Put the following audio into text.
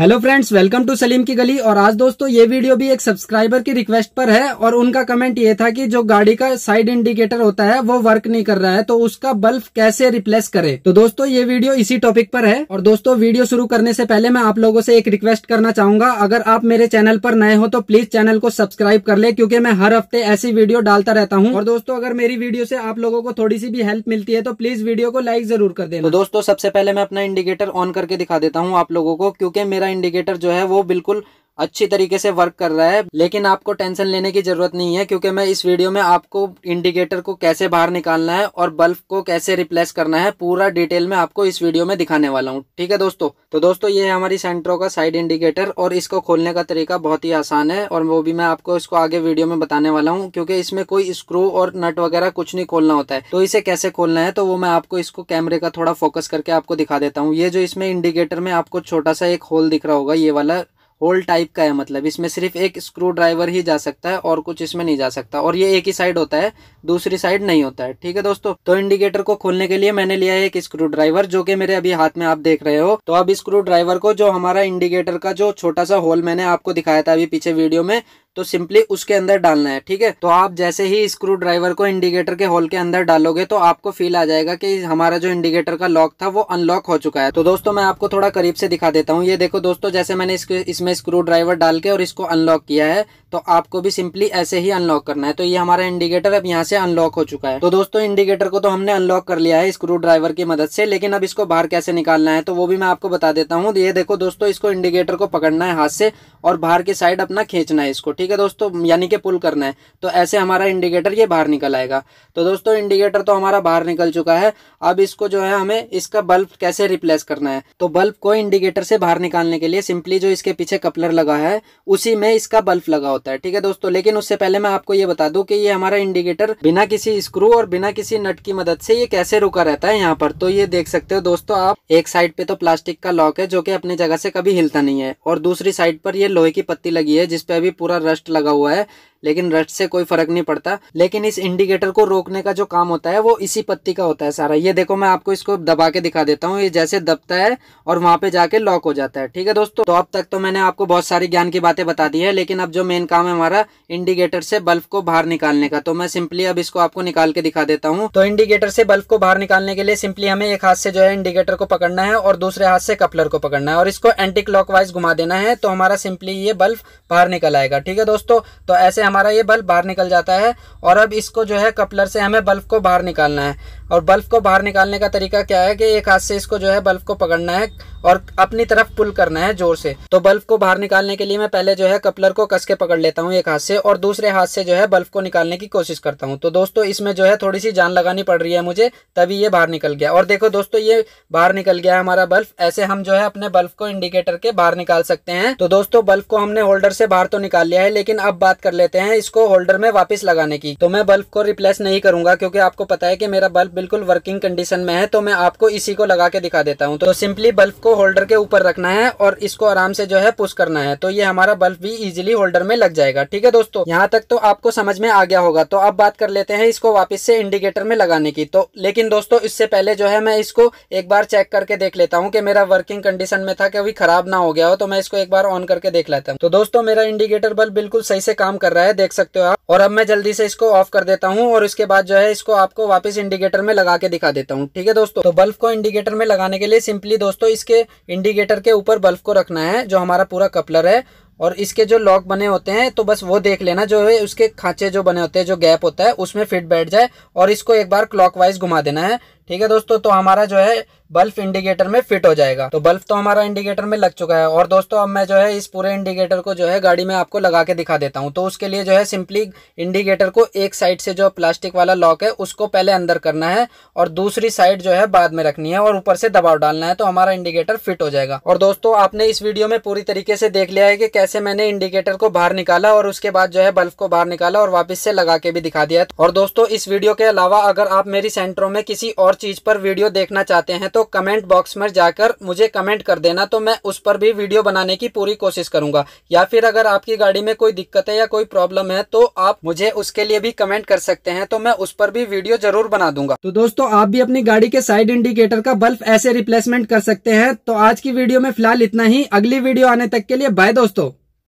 hello friends welcome to Salim की गली और आज दोस्तों ये वीडियो भी एक सब्सक्राइबर की रिक्वेस्ट पर है और उनका कमेंट ये था कि जो गाड़ी का साइड इंडिकेटर होता है वो वर्क नहीं कर रहा है तो उसका बल्ब कैसे रिप्लेस करें तो दोस्तों ये वीडियो इसी टॉपिक पर है और दोस्तों वीडियो शुरू करने से पहले मैं आप लोगों से एक रिक्वेस्ट करना चाहूंगा अगर आप मेरे चैनल पर नए हो तो प्लीज चैनल को सब्सक्राइब कर ले क्योंकि मैं हर हफ्ते ऐसी वीडियो डालता रहता हूँ और दोस्तों अगर मेरी वीडियो से आप लोगों को थोड़ी सी भी हेल्प मिलती है तो प्लीज वीडियो को लाइक जरूर कर देना तो दोस्तों सबसे पहले मैं अपना इंडिकेटर ऑन करके दिखा देता हूँ आप लोगों को क्योंकि मेरा इंडिकेटर जो है वो बिल्कुल अच्छी तरीके से वर्क कर रहा है लेकिन आपको टेंशन लेने की ज़रूरत नहीं है क्योंकि मैं इस वीडियो में आपको इंडिकेटर को कैसे बाहर निकालना है और बल्ब को कैसे रिप्लेस करना है पूरा डिटेल में आपको इस वीडियो में दिखाने वाला हूँ ठीक है दोस्तों तो दोस्तों ये है हमारी सेंट्रो का साइड इंडिकेटर और इसको खोलने का तरीका बहुत ही आसान है और वो भी मैं आपको इसको आगे वीडियो में बताने वाला हूँ क्योंकि इसमें कोई स्क्रू और नट वगैरह कुछ नहीं खोलना होता है तो इसे कैसे खोलना है तो वो मैं आपको इसको कैमरे का थोड़ा फोकस करके आपको दिखा देता हूँ ये जो इसमें इंडिकेटर में आपको छोटा सा एक होल दिख रहा होगा ये वाला होल टाइप का है मतलब इसमें सिर्फ एक स्क्रू ड्राइवर ही जा सकता है और कुछ इसमें नहीं जा सकता और ये एक ही साइड होता है दूसरी साइड नहीं होता है ठीक है दोस्तों तो इंडिकेटर को खोलने के लिए मैंने लिया है एक स्क्रू ड्राइवर जो कि मेरे अभी हाथ में आप देख रहे हो तो अब स्क्रू ड्राइवर को जो हमारा इंडिकेटर का जो छोटा सा होल मैंने आपको दिखाया था अभी पीछे वीडियो में तो सिंपली उसके अंदर डालना है ठीक है तो आप जैसे ही स्क्रू ड्राइवर को इंडिकेटर के होल के अंदर डालोगे तो आपको फील आ जाएगा कि हमारा जो इंडिकेटर का लॉक था वो अनलॉक हो चुका है तो दोस्तों मैं आपको थोड़ा करीब से दिखा देता हूँ ये देखो दोस्तों जैसे मैंने इसमें स्क्रू ड्राइवर डाल के और इसको अनलॉक किया है तो आपको भी सिंपली ऐसे ही अनलॉक करना है तो ये हमारा इंडिकेटर अब यहाँ से अनलॉक हो चुका है तो दोस्तों इंडिकेटर को तो हमने अनलॉक कर लिया है स्क्रू ड्राइवर की मदद से लेकिन अब इसको बाहर कैसे निकालना है तो वो भी मैं आपको बता देता हूँ ये देखो दोस्तों इसको इंडिकेटर को पकड़ना है हाथ से और बाहर की साइड अपना खींचना है इसको ठीक है दोस्तों यानी कि पुल करना है तो ऐसे हमारा इंडिकेटर ये बाहर निकल आएगा तो दोस्तों इंडिकेटर तो हमारा बाहर निकल चुका है अब इसको जो है हमें इसका बल्ब कैसे रिप्लेस करना है तो बल्ब को इंडिकेटर से बाहर निकालने के लिए सिंपली जो इसके पीछे कपलर लगा है उसी में इसका बल्ब लगा होता है ठीक है दोस्तों लेकिन उससे पहले मैं आपको ये बता दू कि ये हमारा इंडिकेटर बिना किसी स्क्रू और बिना किसी नट की मदद से ये कैसे रुका रहता है यहाँ पर तो ये देख सकते हो दोस्तों आप एक साइड पे तो प्लास्टिक का लॉक है जो कि अपनी जगह से कभी हिलता नहीं है और दूसरी साइड पर ये लोहे की पत्ती लगी है जिसपे अभी पूरा रस्ट लगा हुआ है लेकिन रट से कोई फर्क नहीं पड़ता लेकिन इस इंडिकेटर को रोकने का जो काम होता है वो इसी पत्ती का होता है सारा ये देखो मैं आपको इसको दबा के दिखा देता हूँ ये जैसे दबता है और वहां पे जाके लॉक हो जाता है ठीक है दोस्तों तो अब तक तो मैंने आपको बहुत सारी ज्ञान की बातें बता दी है लेकिन अब जो मेन काम है हमारा इंडिकेटर से बल्ब को बाहर निकालने का तो मैं सिंपली अब इसको आपको निकाल के दिखा देता हूँ तो इंडिकेटर से बल्ब को बाहर निकालने के लिए सिंपली हमें एक हाथ से जो है इंडिकेटर को पकड़ना है और दूसरे हाथ से कपलर को पकड़ना है और इसको एंटी क्लॉक घुमा देना है तो हमारा सिंपली ये बल्ब बाहर निकल आएगा ठीक है दोस्तों तो ऐसे हमारा ये बल्ब बाहर निकल जाता है और अब इसको जो है कपलर से हमें बल्ब को बाहर निकालना है और बल्ब को बाहर निकालने का तरीका क्या है कि एक हाथ से इसको जो है बल्ब को पकड़ना है और अपनी तरफ पुल करना है जोर से तो बल्ब को बाहर निकालने के लिए मैं पहले जो है कपलर को कस के पकड़ लेता हूँ एक हाथ से और दूसरे हाथ से जो है बल्ब को निकालने की कोशिश करता हूँ तो दोस्तों इसमें जो है थोड़ी सी जान लगानी पड़ रही है मुझे तभी ये बाहर निकल गया और देखो दोस्तों ये बाहर निकल गया है हमारा बल्ब ऐसे हम जो है अपने बल्ब को इंडिकेटर के बाहर निकाल सकते हैं तो दोस्तों बल्ब को हमने होल्डर से बाहर तो निकाल लिया है लेकिन अब बात कर लेते हैं इसको होल्डर में वापिस लगाने की तो मैं बल्ब को रिप्लेस नहीं करूंगा क्योंकि आपको पता है कि मेरा बल्ब बिल्कुल वर्किंग कंडीशन में है तो मैं आपको इसी को लगा के दिखा देता हूँ तो सिंपली बल्ब को होल्डर के ऊपर रखना है और इसको आराम से जो है पुश करना है तो ये हमारा बल्ब भी इजिली होल्डर में लग जाएगा ठीक है दोस्तों यहाँ तक तो आपको समझ में आ गया होगा तो अब बात कर लेते हैं इसको वापिस से इंडिकेटर में लगाने की तो लेकिन दोस्तों इससे पहले जो है मैं इसको एक बार चेक करके देख लेता हूँ कि मेरा वर्किंग कंडीशन में था कभी खराब ना हो गया हो तो मैं इसको एक बार ऑन करके देख लेता हूँ तो दोस्तों मेरा इंडिकेटर बल्ब बिल्कुल सही से काम कर रहा है देख सकते हो आप और अब मैं जल्दी से इसको ऑफ कर देता हूँ और उसके बाद जो है इसको आपको वापस इंडिकेटर में में लगा के दिखा देता हूँ ठीक है दोस्तों तो बल्ब को इंडिकेटर में लगाने के लिए सिंपली दोस्तों इसके इंडिकेटर के ऊपर बल्ब को रखना है जो हमारा पूरा कपलर है और इसके जो लॉक बने होते हैं तो बस वो देख लेना जो है उसके खांचे जो बने होते हैं जो गैप होता है उसमें फिट बैठ जाए और इसको एक बार क्लॉकवाइज घुमा देना है ठीक है दोस्तों तो हमारा जो है बल्ब इंडिकेटर में फिट हो जाएगा तो बल्ब तो हमारा इंडिकेटर में लग चुका है और दोस्तों अब मैं जो है इस पूरे इंडिकेटर को जो है गाड़ी में आपको लगा के दिखा देता हूँ तो उसके लिए जो है सिंपली इंडिकेटर को एक साइड से जो प्लास्टिक वाला लॉक है उसको पहले अंदर करना है और दूसरी साइड जो है बाद में रखनी है और ऊपर से दबाव डालना है तो हमारा इंडिकेटर फिट हो जाएगा और दोस्तों आपने इस वीडियो में पूरी तरीके से देख लिया है कि कैसे ऐसे मैंने इंडिकेटर को बाहर निकाला और उसके बाद जो है बल्ब को बाहर निकाला और वापस से लगा के भी दिखा दिया और दोस्तों इस वीडियो के अलावा अगर आप मेरी सेंटरों में किसी और चीज पर वीडियो देखना चाहते हैं तो कमेंट बॉक्स में जाकर मुझे कमेंट कर देना तो मैं उस पर भी वीडियो बनाने की पूरी कोशिश करूंगा या फिर अगर आपकी गाड़ी में कोई दिक्कत है या कोई प्रॉब्लम है तो आप मुझे उसके लिए भी कमेंट कर सकते हैं तो मैं उस पर भी वीडियो जरूर बना दूंगा तो दोस्तों आप भी अपनी गाड़ी के साइड इंडिकेटर का बल्ब ऐसे रिप्लेसमेंट कर सकते हैं तो आज की वीडियो में फिलहाल इतना ही अगली वीडियो आने तक के लिए बाय दोस्तों